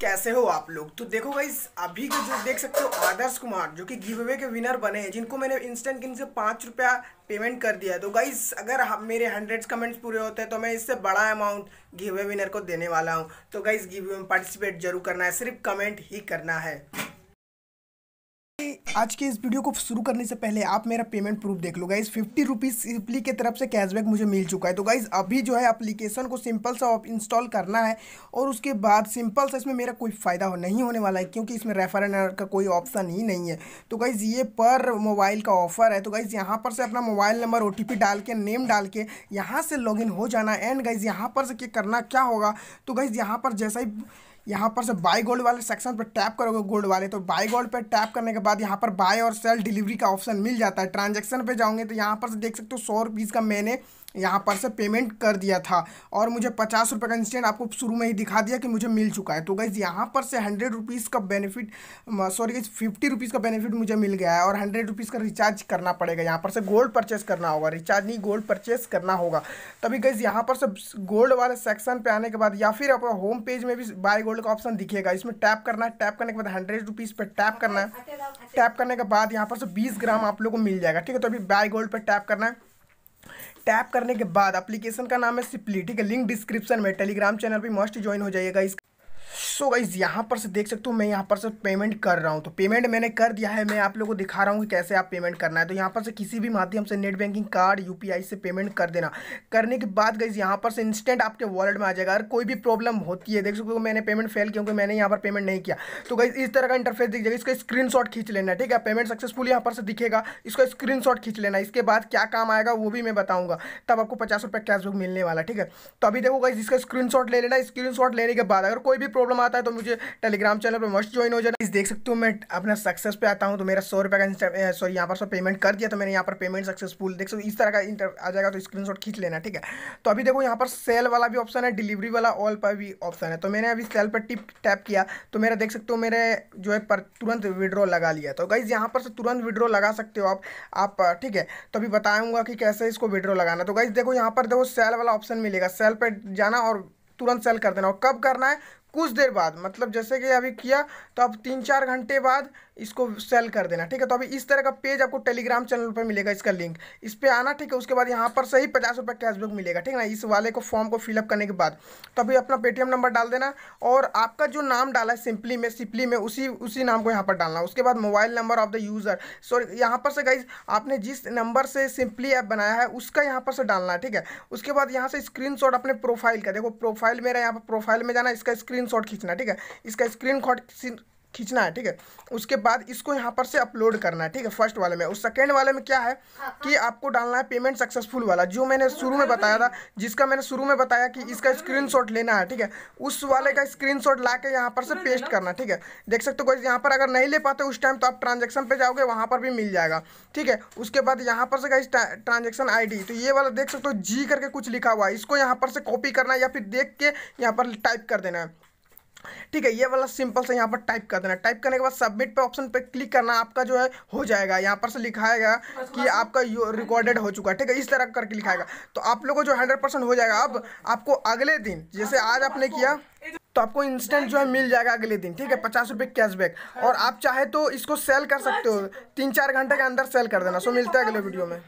कैसे हो आप लोग तो देखो गाइज अभी के जो देख सकते हो आदर्श कुमार जो कि गिव अवे के विनर बने हैं जिनको मैंने इंस्टेंट किन से पाँच रुपया पेमेंट कर दिया है तो गाइज अगर हम मेरे हंड्रेड्स कमेंट्स पूरे होते हैं तो मैं इससे बड़ा अमाउंट गिव अवे विनर को देने वाला हूँ तो गाइज गिव अवे में पार्टिसिपेट जरूर करना है सिर्फ कमेंट ही करना है आज के इस वीडियो को शुरू करने से पहले आप मेरा पेमेंट प्रूफ देख लो गाइज फिफ्टी रुपीज़ सिंपली की तरफ से कैशबैक मुझे मिल चुका है तो गाइज अभी जो है एप्लीकेशन को सिंपल सा आप इंस्टॉल करना है और उसके बाद सिंपल सा इसमें मेरा कोई फ़ायदा हो नहीं होने वाला है क्योंकि इसमें रेफर एंड का कोई ऑप्शन ही नहीं है तो गाइज़ ये पर मोबाइल का ऑफर है तो गाइज़ यहाँ पर से अपना मोबाइल नंबर ओ डाल के नेम डाल के यहाँ से लॉग हो जाना एंड गाइज़ यहाँ पर से करना क्या होगा तो गाइज़ यहाँ पर जैसा ही यहाँ पर से बाय गोल्ड वाले सेक्शन पर टैप करोगे गोल्ड वाले तो बाय गोल्ड पर टैप करने के बाद यहाँ पर बाय और सेल डिलीवरी का ऑप्शन मिल जाता है ट्रांजेक्शन पर जाऊँगे तो यहाँ पर से देख सकते हो सौ रुपीज़ का मैंने यहाँ पर से पेमेंट कर दिया था और मुझे पचास रुपये का इंस्टेंट आपको शुरू में ही दिखा दिया कि मुझे मिल चुका है तो गई यहाँ पर से हंड्रेड रुपीज़ का बेनिफिट सॉरी गई फिफ्टी रुपीज़ का बेनिफिट मुझे मिल गया है और हंड्रेड रुपीज़ का रिचार्ज करना पड़ेगा यहाँ पर से गोल्ड परचेस करना होगा रिचार्ज नहीं गोल्ड परचेस करना होगा तभी गई यहाँ पर से गोल्ड वाले सेक्शन पर आने के बाद या फिर आप होम पेज में भी बाय गोल्ड का ऑप्शन दिखेगा इसमें टैप करना है टैप करने के बाद हंड्रेड रुपीज़ पर टैप करना है टैप करने के बाद यहाँ पर से बीस ग्राम आप लोग को मिल जाएगा ठीक है तो अभी बाय गोल्ड पर टैप करना है टैप करने के बाद एप्लीकेशन का नाम है सिप्ली ठीक है लिंक डिस्क्रिप्शन में टेलीग्राम चैनल पर मस्ट ज्वाइन हो जाइएगा इसका सो so गाइज यहाँ पर से देख सकते हो मैं यहाँ पर से पेमेंट कर रहा हूँ तो पेमेंट मैंने कर दिया है मैं आप लोगों को दिखा रहा हूँ कि कैसे आप पेमेंट करना है तो यहाँ पर से किसी भी माध्यम से नेट बैंकिंग कार्ड यू से पेमेंट कर देना करने के बाद गाइज यहाँ पर से इंस्टेंट आपके वॉलेट में आ जाएगा अगर कोई भी प्रॉब्लम होती है देख सकते हो मैंने पेमेंट फेल क्योंकि मैंने यहाँ पर पेमेंट नहीं किया तो गाइज इस तरह का इंटरफेस दिख जाएगा इसका स्क्रीन खींच लेना ठीक है पेमेंट सक्सेसफुल यहाँ पर से दिखेगा इसका स्क्रीन खींच लेना इसके बाद क्या काम आएगा वो भी मैं बताऊँगा तब आपको पचास रुपये कैशबैक मिलने वाला ठीक है तो अभी देखो गाइज इसका स्क्रीन ले लेना स्क्रीन लेने के बाद अगर कोई भी प्रॉब्लम प्रॉब्लम आता है तो मुझे टेलीग्राम चैनल पर मस्ट ज्वाइन हो जाना इस देख सकते हो मैं अपना सक्सेस पे आता हूँ तो मेरा सौ रुपये का सॉरी यहाँ पर सौ पेमेंट कर दिया तो मैंने यहाँ पर पेमेंट सक्सेसफुल देख सकते इस तरह का इंटर आ जाएगा तो स्क्रीन खींच लेना ठीक है तो अभी देखो यहाँ पर सेल वाला भी ऑप्शन है डिलीवरी वाला ऑल पर भी ऑप्शन है तो मैंने अभी सेल पर टिप टैप किया तो मेरा देख सकते हो मेरे जो है पर तुरंत विड्रॉ लगा लिया तो गाइज़ यहाँ पर से तुरंत विड्रॉ लगा सकते हो आप आप ठीक है तो अभी बताऊंगा कि कैसे इसको विड्रॉ लगाना तो गाइज़ देखो यहाँ पर देखो सेल वाला ऑप्शन मिलेगा सेल पर जाना और तुरंत सेल कर देना और कब करना है कुछ देर बाद मतलब जैसे कि अभी किया तो आप तीन चार घंटे बाद इसको सेल कर देना ठीक है तो अभी इस तरह का पेज आपको टेलीग्राम चैनल पर मिलेगा इसका लिंक इस पर आना ठीक है उसके बाद यहाँ पर सही पचास रुपये कैशबैक मिलेगा ठीक है ना इस वाले को फॉर्म को फिलअप करने के बाद तो अभी अपना पेटीएम नंबर डाल देना और आपका जो नाम डाला है सिंपली में सिंपली में उसी उसी नाम को यहाँ पर डालना उसके बाद mobile number of the user sorry यहाँ पर से गई आपने जिस नंबर से सिंपली ऐप बनाया है उसका यहाँ पर से डालना ठीक है उसके बाद यहाँ से स्क्रीन अपने प्रोफाइल का देखो प्रोफाइल मेरा यहाँ पर प्रोफाइल में जाना इसका स्क्रीन स्क्रीन खींचना है ठीक है इसका स्क्रीन खींचना है ठीक है उसके बाद इसको यहाँ पर से अपलोड करना है ठीक है फर्स्ट वाले में उस सेकेंड वाले में क्या है हाँ, हाँ। कि आपको डालना है पेमेंट सक्सेसफुल वाला जो मैंने हाँ, शुरू में बताया था जिसका मैंने शुरू में बताया कि इसका स्क्रीनशॉट लेना है ठीक है उस वाले का स्क्रीनशॉट ला के यहाँ पर से पेस्ट करना ठीक है देख सकते हो यहाँ पर अगर नहीं ले पाते उस टाइम तो आप ट्रांजेक्शन पर जाओगे वहाँ पर भी मिल जाएगा ठीक है उसके बाद यहाँ पर से का ट्रांजेक्शन आई तो ये वाला देख सकते हो जी करके कुछ लिखा हुआ है इसको यहाँ पर से कॉपी करना है या फिर देख के यहाँ पर टाइप कर देना है ठीक है ये वाला सिंपल से यहाँ पर टाइप कर देना टाइप करने के बाद सबमिट पे ऑप्शन पे क्लिक करना आपका जो है हो जाएगा यहाँ पर से लिखाएगा कि आपका यू रिकॉर्डेड हो चुका है ठीक है इस तरह करके लिखाएगा तो आप लोग को जो हंड्रेड परसेंट हो जाएगा अब आपको अगले दिन जैसे आज आपने किया तो आपको इंस्टेंट जो है मिल जाएगा अगले दिन ठीक है पचास रुपये कैशबैक और आप चाहे तो इसको सेल कर सकते हो तीन चार घंटे के अंदर सेल कर देना सो मिलता है अगले वीडियो में